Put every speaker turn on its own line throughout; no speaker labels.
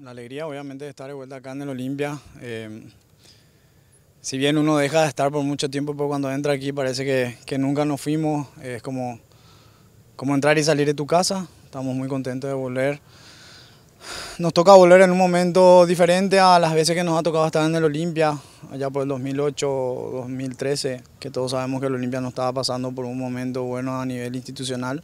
La alegría obviamente de estar de vuelta acá en el Olimpia. Em, si bien uno deja de estar por mucho tiempo, pero pues, cuando entra aquí parece que, nunca nos fuimos. es como, como entrar y salir de tu casa. Estamos muy contentos de volver. Nos toca volver en un momento diferente a las veces que nos ha tocado estar en el Olimpia, allá por el 2008, 2013, que todos sabemos que el Olimpia no estaba pasando por un momento bueno a nivel institucional.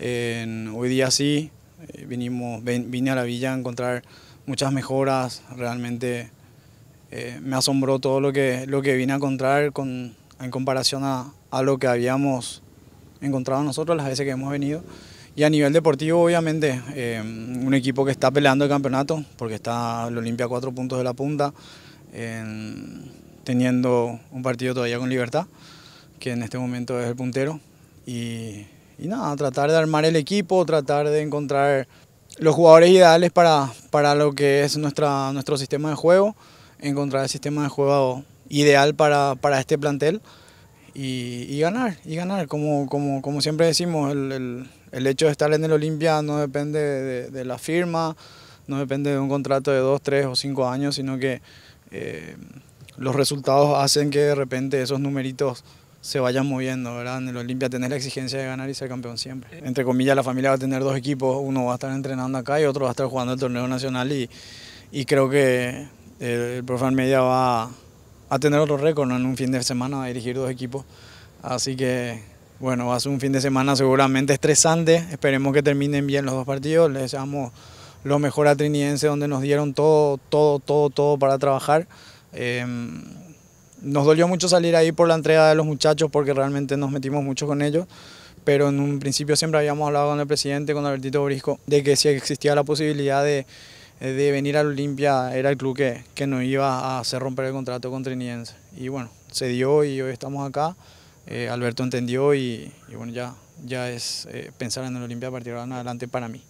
hoy día sí, eh, vinimos, vine a la villa a encontrar muchas mejoras, realmente eh, me asombró todo lo que, lo que vine a encontrar con, en comparación a, a, lo que habíamos encontrado nosotros las veces que hemos venido. Y a nivel deportivo, obviamente, eh, un equipo que está peleando el campeonato, porque está el Olimpia a cuatro puntos de la punta, teniendo un partido todavía con libertad, que en este momento es el puntero, y y nada, tratar de armar el equipo, tratar de encontrar los jugadores ideales para, para lo que es nuestra, nuestro sistema de juego, encontrar el sistema de juego ideal para, este plantel y, ganar, y ganar. Como, como, siempre decimos, el, el, hecho de estar en el Olimpia no depende de, la firma, no depende de un contrato de dos, tres o cinco años, sino que eh, los resultados hacen que de repente esos numeritos se vayan moviendo, ¿verdad? En el Olimpia tenés la exigencia de ganar y ser campeón siempre. Entre comillas, la familia va a tener dos equipos, uno va a estar entrenando acá y otro va a estar jugando el torneo nacional y, y creo que eh, el, profesor Media va a tener otro récord en un fin de semana, va a dirigir dos equipos, así que bueno, va a ser un fin de semana seguramente estresante, esperemos que terminen bien los dos partidos, les deseamos lo mejor a Trinidense donde nos dieron todo, todo, todo, todo para trabajar. Em, nos dolió mucho salir ahí por la entrega de los muchachos porque realmente nos metimos mucho con ellos, pero en un principio siempre habíamos hablado con el presidente, con Albertito Brisco, de que si existía la posibilidad de, de venir al Olimpia era el club que, que nos iba a hacer romper el contrato con Triniense. Y bueno, se dio y hoy estamos acá. Eh, Alberto entendió y, bueno, ya, ya es eh, pensar en el Olimpia a partir de ahora en adelante para mí.